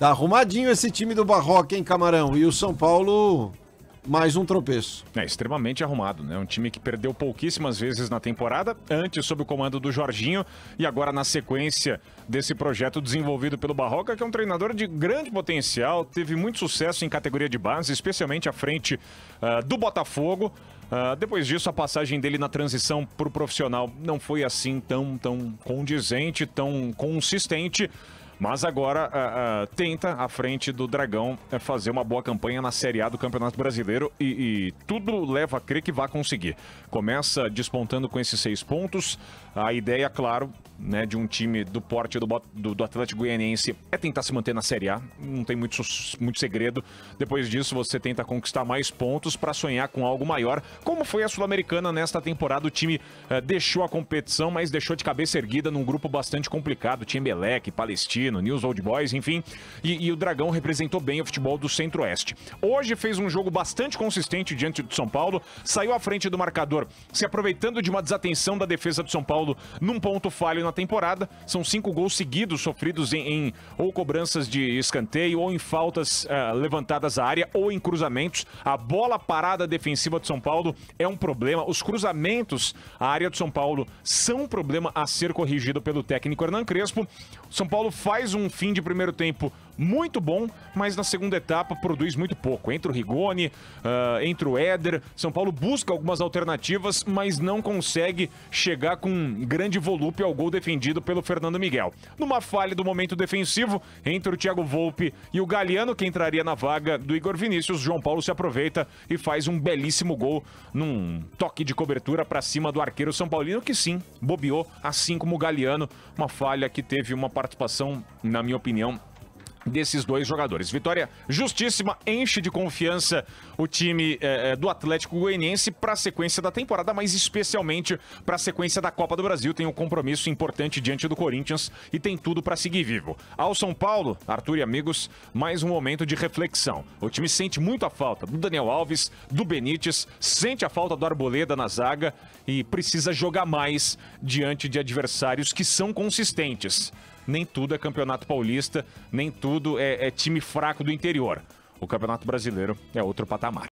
Tá arrumadinho esse time do Barroca, hein, Camarão? E o São Paulo mais um tropeço. É extremamente arrumado, né? Um time que perdeu pouquíssimas vezes na temporada, antes sob o comando do Jorginho e agora na sequência desse projeto desenvolvido pelo Barroca, que é um treinador de grande potencial, teve muito sucesso em categoria de base, especialmente à frente uh, do Botafogo. Uh, depois disso, a passagem dele na transição para o profissional não foi assim tão, tão condizente, tão consistente. Mas agora uh, uh, tenta, à frente do Dragão, eh, fazer uma boa campanha na Série A do Campeonato Brasileiro e, e tudo leva a crer que vai conseguir. Começa despontando com esses seis pontos. A ideia, claro, né, de um time do porte do, do, do, Atlético Goianiense é tentar se manter na Série A. Não tem muito, muito segredo. Depois disso, você tenta conquistar mais pontos para sonhar com algo maior. Como foi a Sul-Americana nesta temporada, o time uh, deixou a competição, mas deixou de cabeça erguida num grupo bastante complicado. tinha Belec, Palestina. Bragantino, News Old Boys, enfim. E, e o Dragão representou bem o futebol do Centro-Oeste. Hoje fez um jogo bastante consistente diante do São Paulo, saiu à frente do marcador, se aproveitando de uma desatenção da defesa do São Paulo num ponto falho na temporada. São cinco gols seguidos sofridos em, em ou cobranças de escanteio ou em faltas uh, levantadas à área ou em cruzamentos. A bola parada defensiva do de São Paulo é um problema. Os cruzamentos à área do São Paulo são um problema a ser corrigido pelo técnico Hernan Crespo. São Paulo faz mais um fim de primeiro tempo muito bom, mas na segunda etapa produz muito pouco. Entre o Rigoni, uh, ah, entre o Éder, São Paulo busca algumas alternativas, mas não consegue chegar com grande volúpia ao gol defendido pelo Fernando Miguel. Numa falha do momento defensivo, entre o Thiago Volpe e o Galeano, que entraria na vaga do Igor Vinícius, João Paulo se aproveita e faz um belíssimo gol num toque de cobertura para cima do arqueiro São Paulino, que sim, bobeou, assim como o Galeano, uma falha que teve uma participação, na minha opinião, desses dois jogadores. Vitória justíssima, enche de confiança o time eh, eh, do Atlético Goianiense para a sequência da temporada, mas especialmente para a sequência da Copa do Brasil. Tem um compromisso importante diante do Corinthians e tem tudo para seguir vivo. Ao São Paulo, Arthur e amigos, mais um momento de reflexão. O time sente muito a falta do Daniel Alves, do Benítez, sente a falta do Arboleda na zaga e precisa jogar mais diante de adversários que são consistentes nem tudo é Campeonato Paulista, nem tudo é, é time fraco do interior. O Campeonato Brasileiro é outro patamar.